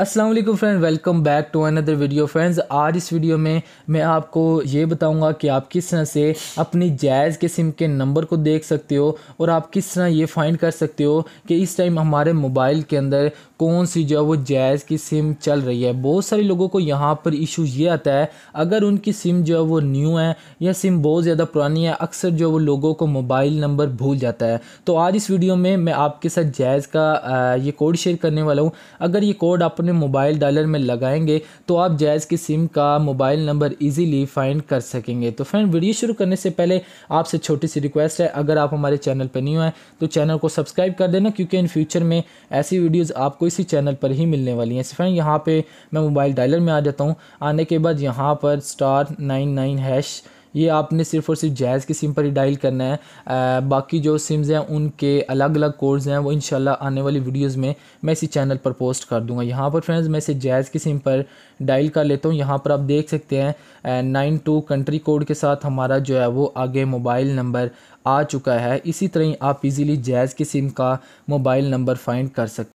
अस्सलाम वालेकुम friend welcome back to another video friends आज इस वीडियो में मैं आपको ये बताऊंगा कि आप किस तरह से अपनी जायज़ के सिम के नंबर को देख सकते हो और आप किस तरह ये फाइंड कर सकते हो कि इस टाइम हमारे मोबाइल के अंदर कौन सी जो है वो जायज़ की सिम चल रही है बहुत सारे लोगों को यहाँ पर इशू ये आता है अगर उनकी सिम जो है वो न्यू है या सिम बहुत ज़्यादा पुरानी है अक्सर जो वो लोगों को मोबाइल नंबर भूल जाता है तो आज इस वीडियो में मैं आपके साथ जायज़ का ये कोड शेयर करने वाला हूँ अगर ये कोड आप अपने मोबाइल डायलर में लगाएंगे तो आप जायज़ की सिम का मोबाइल नंबर इजीली फाइंड कर सकेंगे तो फ्रेंड वीडियो शुरू करने से पहले आपसे छोटी सी रिक्वेस्ट है अगर आप हमारे चैनल पर नहीं हुए तो चैनल को सब्सक्राइब कर देना क्योंकि इन फ्यूचर में ऐसी वीडियोज़ आपको इसी चैनल पर ही मिलने वाली हैं फ्रेंड यहाँ पर मैं मोबाइल डायलर में आ जाता हूँ आने के बाद यहाँ पर स्टार नाइन नाइन हैश ये आपने सिर्फ और सिर्फ जैज़ के सिम पर ही डायल करना है आ, बाकी जो सिम्स हैं उनके अलग अलग कोड्स हैं वो इन आने वाली वीडियोज़ में मैं इसी चैनल पर पोस्ट कर दूँगा यहाँ पर फ्रेंड्स मैं इसे जैज़ के सिम पर डायल कर लेता हूँ यहाँ पर आप देख सकते हैं नाइन टू कंट्री कोड के साथ हमारा जो है वो आगे मोबाइल नंबर आ चुका है इसी तरह आप इजीली जैज़ के सिम का मोबाइल नंबर फाइंड कर सकते